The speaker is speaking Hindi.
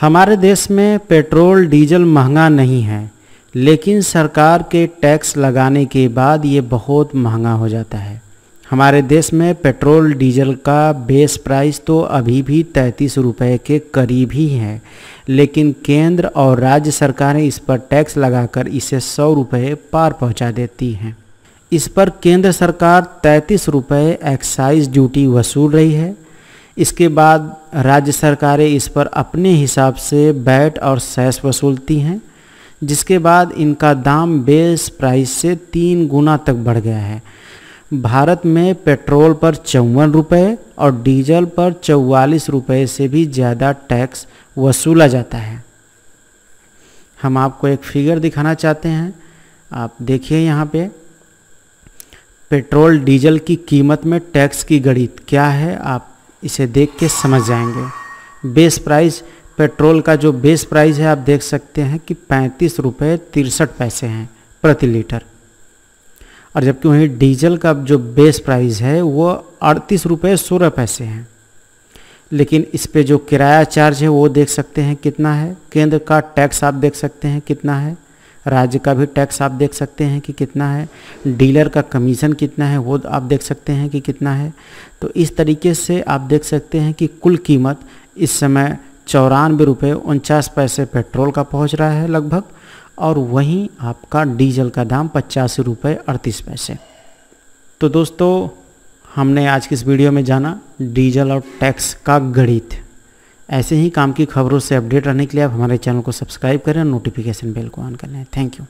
हमारे देश में पेट्रोल डीजल महंगा नहीं है लेकिन सरकार के टैक्स लगाने के बाद ये बहुत महंगा हो जाता है हमारे देश में पेट्रोल डीजल का बेस प्राइस तो अभी भी तैंतीस रुपये के करीब ही है लेकिन केंद्र और राज्य सरकारें इस पर टैक्स लगाकर इसे सौ रुपये पार पहुंचा देती हैं इस पर केंद्र सरकार तैंतीस रुपये एक्साइज ड्यूटी वसूल रही है इसके बाद राज्य सरकारें इस पर अपने हिसाब से बैट और सैस वसूलती हैं जिसके बाद इनका दाम बेस प्राइस से तीन गुना तक बढ़ गया है भारत में पेट्रोल पर चौवन रुपये और डीजल पर चौवालीस रुपये से भी ज़्यादा टैक्स वसूला जाता है हम आपको एक फिगर दिखाना चाहते हैं आप देखिए यहाँ पे पेट्रोल डीजल की कीमत में टैक्स की गणित क्या है आप इसे देख के समझ जाएंगे बेस प्राइस पेट्रोल का जो बेस प्राइस है आप देख सकते हैं कि पैंतीस रुपये तिरसठ पैसे हैं प्रति लीटर और जबकि वहीं डीजल का जो बेस प्राइस है वो अड़तीस रुपये सोलह पैसे हैं लेकिन इस पे जो किराया चार्ज है वो देख सकते हैं कितना है केंद्र का टैक्स आप देख सकते हैं कितना है राज्य का भी टैक्स आप देख सकते हैं कि कितना है डीलर का कमीशन कितना है वो आप देख सकते हैं कि कितना है तो इस तरीके से आप देख सकते हैं कि कुल कीमत इस समय चौरानवे रुपये उनचास पैसे पेट्रोल का पहुंच रहा है लगभग और वहीं आपका डीजल का दाम पचासी रुपये अड़तीस पैसे तो दोस्तों हमने आज की इस वीडियो में जाना डीजल और टैक्स का गणित ऐसे ही काम की खबरों से अपडेट रहने के लिए आप हमारे चैनल को सब्सक्राइब करें और नोटिफिकेशन बेल को ऑन कर लें थैंक यू